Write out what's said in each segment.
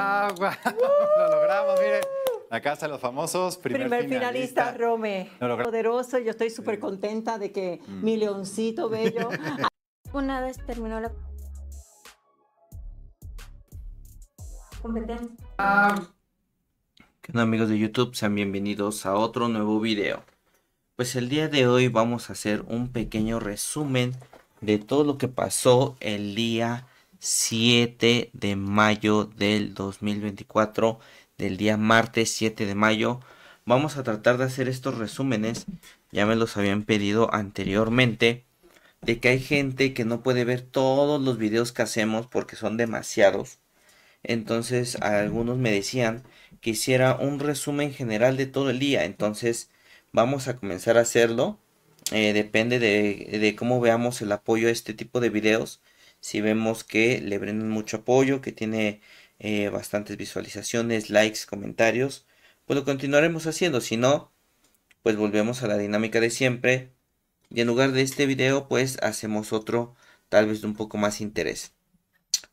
lo logramos, miren. La Casa de los Famosos, primer, finalista, Rome. poderoso, yo estoy súper contenta de que mm. mi leoncito bello. Una vez terminó la competencia. Ah. ¿Qué amigos de YouTube? Sean bienvenidos a otro nuevo video. Pues el día de hoy vamos a hacer un pequeño resumen de todo lo que pasó el día 7 de mayo del 2024, del día martes 7 de mayo. Vamos a tratar de hacer estos resúmenes, ya me los habían pedido anteriormente, de que hay gente que no puede ver todos los videos que hacemos porque son demasiados. Entonces algunos me decían que hiciera un resumen general de todo el día. Entonces vamos a comenzar a hacerlo. Eh, depende de, de cómo veamos el apoyo a este tipo de videos si vemos que le brindan mucho apoyo, que tiene eh, bastantes visualizaciones, likes, comentarios, pues lo continuaremos haciendo. Si no, pues volvemos a la dinámica de siempre. Y en lugar de este video, pues hacemos otro, tal vez de un poco más interés.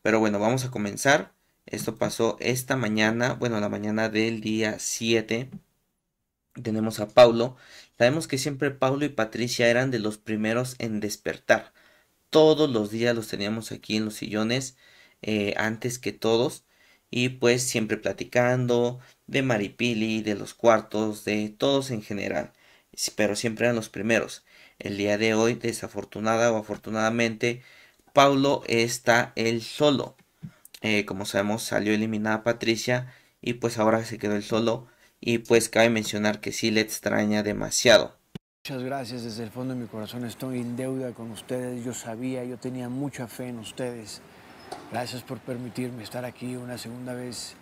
Pero bueno, vamos a comenzar. Esto pasó esta mañana, bueno, la mañana del día 7. Tenemos a Paulo. Sabemos que siempre Paulo y Patricia eran de los primeros en despertar todos los días los teníamos aquí en los sillones, eh, antes que todos, y pues siempre platicando de Maripili, de los cuartos, de todos en general, pero siempre eran los primeros. El día de hoy, desafortunada o afortunadamente, Paulo está el solo. Eh, como sabemos, salió eliminada Patricia y pues ahora se quedó él solo. Y pues cabe mencionar que sí le extraña demasiado. Muchas gracias, desde el fondo de mi corazón estoy en deuda con ustedes, yo sabía, yo tenía mucha fe en ustedes. Gracias por permitirme estar aquí una segunda vez.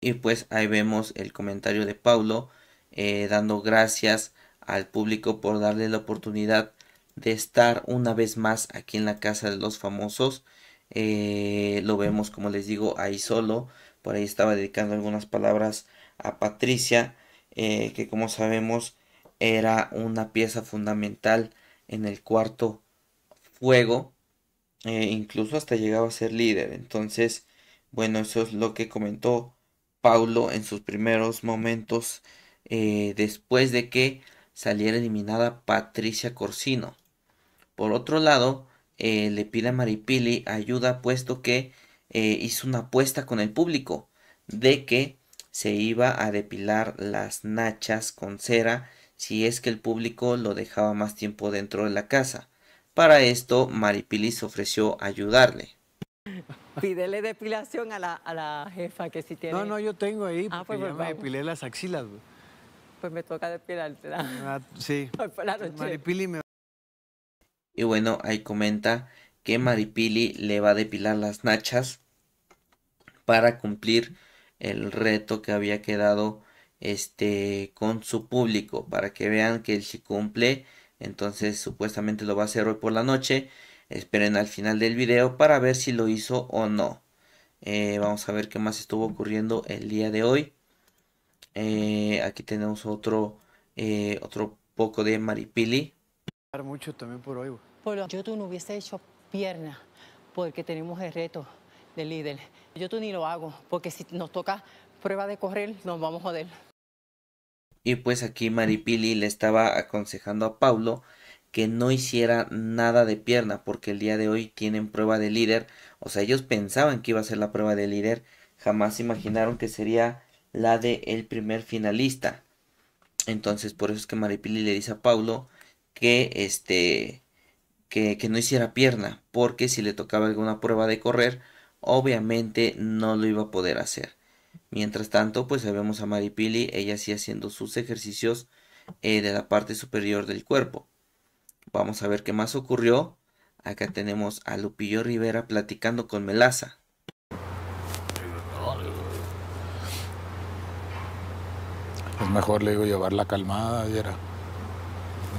Y pues ahí vemos el comentario de Paulo eh, dando gracias al público por darle la oportunidad de estar una vez más aquí en la casa de los famosos. Eh, lo vemos, como les digo, ahí solo. Por ahí estaba dedicando algunas palabras a Patricia, eh, que como sabemos era una pieza fundamental en el cuarto fuego, eh, incluso hasta llegaba a ser líder. Entonces, bueno, eso es lo que comentó Paulo en sus primeros momentos eh, después de que saliera eliminada Patricia Corsino. Por otro lado, eh, le pide a Maripili ayuda puesto que hizo una apuesta con el público de que se iba a depilar las nachas con cera si es que el público lo dejaba más tiempo dentro de la casa. Para esto, Maripili se ofreció ayudarle. Pídele depilación a la, a la jefa que si tiene. No, no, yo tengo ahí, ah, pues, me depilé las axilas. Pues me toca depilar. sí. Y bueno, ahí comenta que Maripili le va a depilar las nachas para cumplir el reto que había quedado este, con su público para que vean que él se cumple. Entonces supuestamente lo va a hacer hoy por la noche. Esperen al final del video para ver si lo hizo o no. Eh, vamos a ver qué más estuvo ocurriendo el día de hoy. Eh, aquí tenemos otro, eh, otro poco de maripili. Mucho también por hoy. Por yo tú no hubiese hecho pierna porque tenemos el reto del líder. Yo tú ni lo hago porque si nos toca prueba de correr nos vamos a joder. Y pues aquí Maripili le estaba aconsejando a Paulo que no hiciera nada de pierna porque el día de hoy tienen prueba de líder. O sea, ellos pensaban que iba a ser la prueba de líder. Jamás imaginaron que sería la de el primer finalista. Entonces, por eso es que Maripili le dice a Paulo que este que no hiciera pierna, porque si le tocaba alguna prueba de correr, obviamente no lo iba a poder hacer. Mientras tanto, pues vemos a Maripili, ella sí haciendo sus ejercicios eh, de la parte superior del cuerpo. Vamos a ver qué más ocurrió. Acá tenemos a Lupillo Rivera platicando con Melaza. Es mejor, le digo, llevarla calmada, Yera.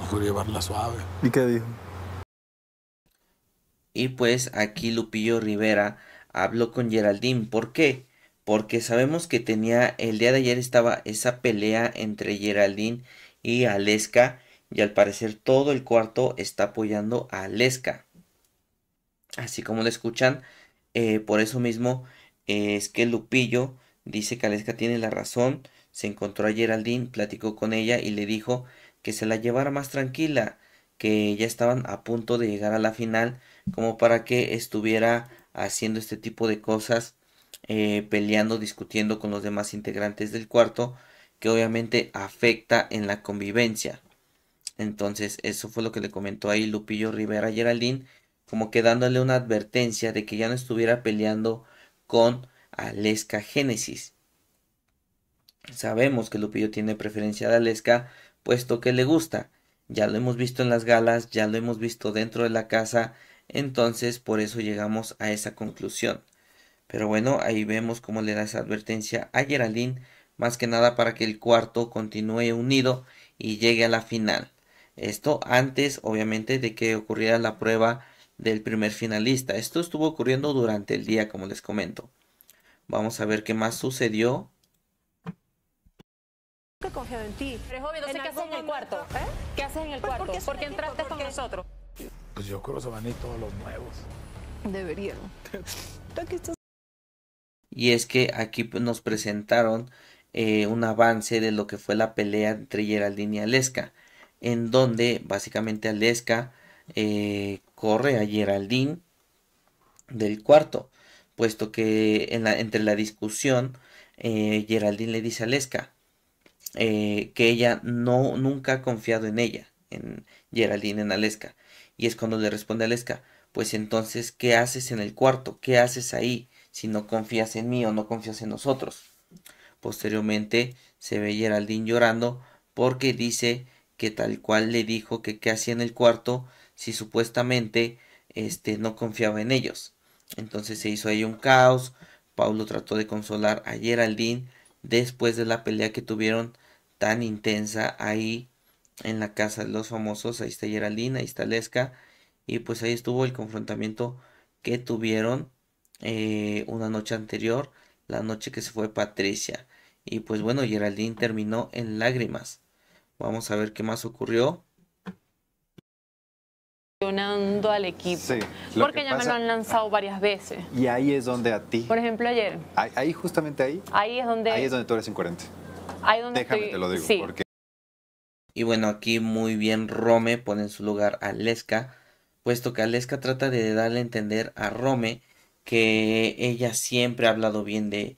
Mejor llevarla suave. ¿Y qué dijo? Y pues aquí Lupillo Rivera habló con Geraldine. ¿Por qué? porque sabemos que tenía el día de ayer estaba esa pelea entre Geraldine y Aleska y al parecer todo el cuarto está apoyando a Aleska. Así como lo escuchan, eh, por eso mismo eh, es que Lupillo dice que Aleska tiene la razón, se encontró a Geraldine, platicó con ella y le dijo que se la llevara más tranquila, que ya estaban a punto de llegar a la final como para que estuviera haciendo este tipo de cosas eh, peleando, discutiendo con los demás integrantes del cuarto, que obviamente afecta en la convivencia. Entonces, eso fue lo que le comentó ahí Lupillo Rivera a Geraldine, como que dándole una advertencia de que ya no estuviera peleando con Alesca Génesis. Sabemos que Lupillo tiene preferencia de Alesca puesto que le gusta. Ya lo hemos visto en las galas, ya lo hemos visto dentro de la casa, entonces por eso llegamos a esa conclusión. Pero bueno, ahí vemos cómo le da esa advertencia a Geraldine, más que nada para que el cuarto continúe unido y llegue a la final. Esto antes, obviamente, de que ocurriera la prueba del primer finalista. Esto estuvo ocurriendo durante el día, como les comento. Vamos a ver qué más sucedió. ¿qué haces en el pues, cuarto? entraste con nosotros? Pues yo creo que se van a ir todos los nuevos. Deberían. y es que aquí pues, nos presentaron eh, un avance de lo que fue la pelea entre Geraldine y Aleska, en donde básicamente Aleska eh, corre a Geraldine del cuarto, puesto que en la, entre la discusión eh, Geraldine le dice a Aleska que ella no, nunca ha confiado en ella, en Geraldine, en Aleska, y es cuando le responde a Aleska, pues entonces, ¿qué haces en el cuarto? ¿Qué haces ahí? si no confías en mí o no confías en nosotros. Posteriormente se ve Geraldine llorando porque dice que tal cual le dijo que qué hacía en el cuarto si supuestamente este, no confiaba en ellos. Entonces se hizo ahí un caos. Paulo trató de consolar a Geraldine después de la pelea que tuvieron tan intensa ahí en la casa de los famosos. Ahí está Geraldine, ahí está Lesca. Y pues ahí estuvo el confrontamiento que tuvieron eh, una noche anterior, la noche que se fue Patricia. Y pues bueno, Geraldine terminó en lágrimas. Vamos a ver qué más ocurrió al equipo. porque ya me lo han lanzado varias veces. Y ahí es donde a ti. Por ejemplo, ayer. Ahí, justamente ahí. Ahí es donde. Ahí es donde tú eres incoherente. Ahí donde Déjame, estoy, te lo digo. Y bueno, aquí muy bien Rome pone en su lugar a Lesca, puesto que Lesca trata de darle a entender a Rome que ella siempre ha hablado bien de,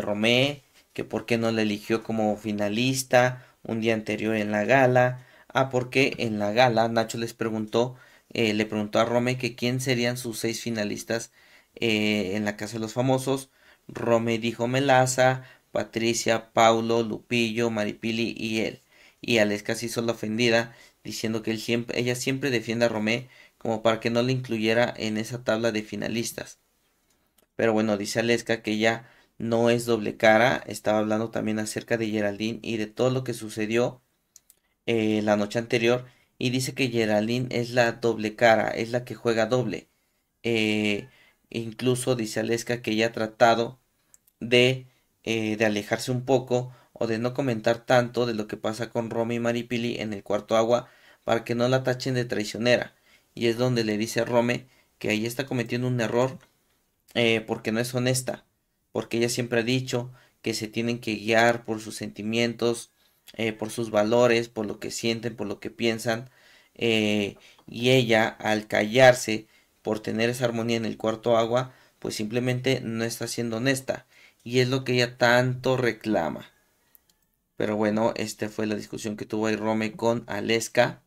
Romé, que por qué no la eligió como finalista un día anterior en la gala. Ah, porque en la gala Nacho les preguntó, eh, le preguntó a Romé que quién serían sus seis finalistas eh, en la Casa de los Famosos. Romé dijo Melaza, Patricia, Paulo, Lupillo, Maripili y él. Y Aleska se hizo la ofendida, diciendo que ella siempre defiende a Romé como para que no le incluyera en esa tabla de finalistas. Pero bueno, dice Aleska que ya no es doble cara. Estaba hablando también acerca de Geraldine y de todo lo que sucedió eh, la noche anterior. Y dice que Geraldine es la doble cara, es la que juega doble. Eh, incluso dice Aleska que ya ha tratado de, eh, de alejarse un poco o de no comentar tanto de lo que pasa con Romy y Maripili en el cuarto agua para que no la tachen de traicionera. Y es donde le dice a Rome que ahí está cometiendo un error eh, porque no es honesta, porque ella siempre ha dicho que se tienen que guiar por sus sentimientos, eh, por sus valores, por lo que sienten, por lo que piensan, eh, y ella al callarse por tener esa armonía en el cuarto agua, pues simplemente no está siendo honesta, y es lo que ella tanto reclama. Pero bueno, esta fue la discusión que tuvo Rome con Aleska.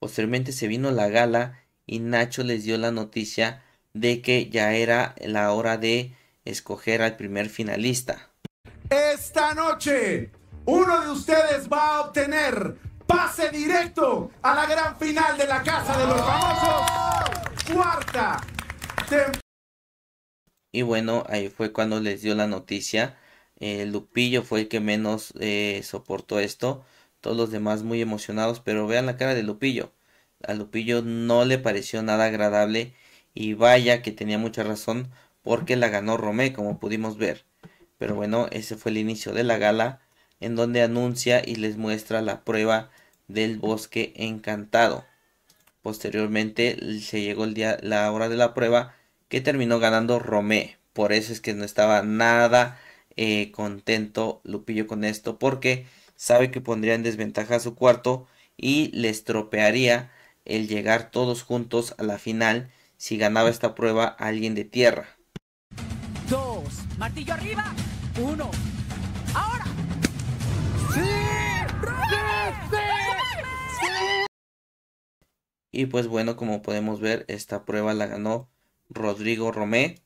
Posteriormente se vino la gala y Nacho les dio la noticia de que ya era la hora de escoger al primer finalista. Esta noche, uno de ustedes va a obtener pase directo a la gran final de la Casa de los Famosos. Cuarta temporada. Y bueno, ahí fue cuando les dio la noticia. Eh, Lupillo fue el que menos eh, soportó esto. Todos los demás muy emocionados, pero vean la cara de Lupillo. A Lupillo no le pareció nada agradable y vaya que tenía mucha razón porque la ganó Romé, como pudimos ver. Pero bueno, ese fue el inicio de la gala en donde anuncia y les muestra la prueba del bosque encantado. Posteriormente se llegó el día, la hora de la prueba que terminó ganando Romé. Por eso es que no estaba nada eh, contento Lupillo con esto porque sabe que pondría en desventaja a su cuarto y le estropearía el llegar todos juntos a la final si ganaba esta prueba alguien de tierra. Dos, martillo arriba, uno, ahora. ¡Sí! ¡Sí! Y pues bueno, como podemos ver, esta prueba la ganó Rodrigo Romé.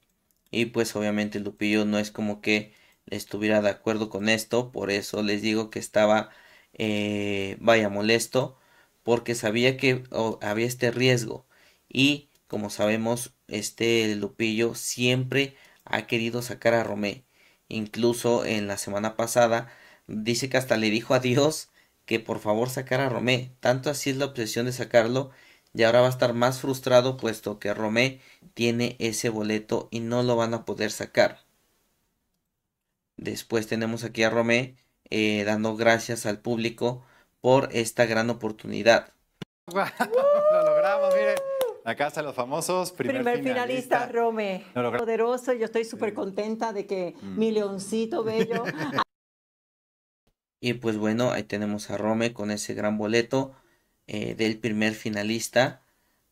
Y pues obviamente Lupillo no es como que estuviera de acuerdo con esto. Por eso les digo que estaba, eh, vaya, molesto. Porque sabía que había este riesgo. Y como sabemos, este Lupillo siempre ha querido sacar a Romé. Incluso en la semana pasada dice que hasta le dijo a Dios que por favor sacara a Romé. Tanto así es la obsesión de sacarlo y ahora va a estar más frustrado puesto que Romé tiene ese boleto y no lo van a poder sacar. Después tenemos aquí a Romé eh, dando gracias al público por esta gran oportunidad. La Casa los Famosos, primer, finalista, Rome. poderoso, yo estoy súper contenta de que mm. mi leoncito bello... y pues bueno, ahí tenemos a Rome con ese gran boleto eh, del primer finalista.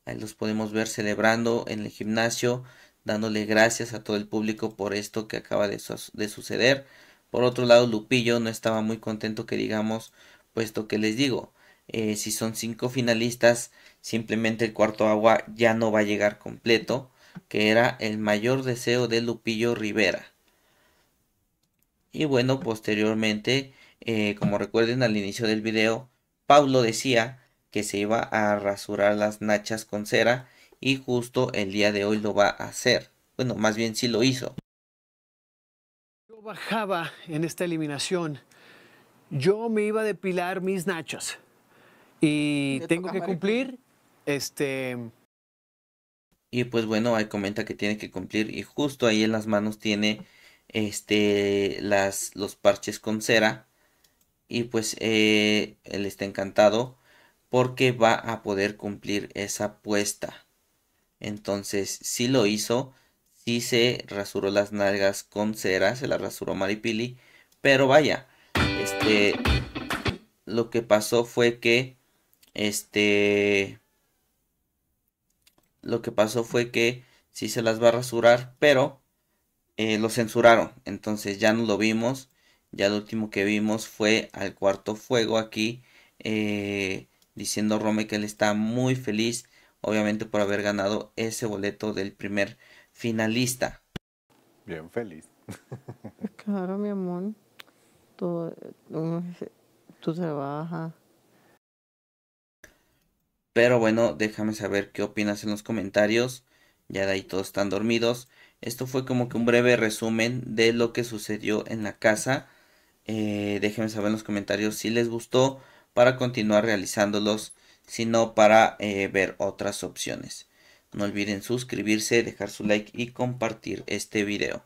Ahí los podemos ver celebrando en el gimnasio, dándole gracias a todo el público por esto que acaba de, de suceder. Por otro lado, Lupillo no estaba muy contento que digamos, puesto que les digo, eh, si son cinco finalistas, simplemente el cuarto agua ya no va a llegar completo, que era el mayor deseo de Lupillo Rivera. Y bueno, posteriormente, eh, como recuerden al inicio del video, Paulo decía que se iba a rasurar las nachas con cera y justo el día de hoy lo va a hacer. Bueno, más bien sí lo hizo. Yo bajaba en esta eliminación. Yo me iba a depilar mis nachas. Y tengo que cumplir. Este. Y pues bueno, ahí comenta que tiene que cumplir. Y justo ahí en las manos tiene este las, los parches con cera. Y pues eh, él está encantado. Porque va a poder cumplir esa apuesta. Entonces, si sí lo hizo. Si sí se rasuró las nalgas con cera. Se las rasuró Maripili. Pero vaya. Este. Lo que pasó fue que este. Lo que pasó fue que Si se las va a rasurar, pero eh, lo censuraron. Entonces ya no lo vimos. Ya lo último que vimos fue al cuarto fuego aquí. Eh, diciendo Rome que él está muy feliz. Obviamente por haber ganado ese boleto del primer finalista. Bien feliz. Claro, mi amor. Tú eh, se trabajas pero bueno, déjame saber qué opinas en los comentarios. Ya de ahí todos están dormidos. Esto fue como que un breve resumen de lo que sucedió en la casa. Eh, déjenme saber en los comentarios si les gustó para continuar realizándolos, si no para eh, ver otras opciones. No olviden suscribirse, dejar su like y compartir este video.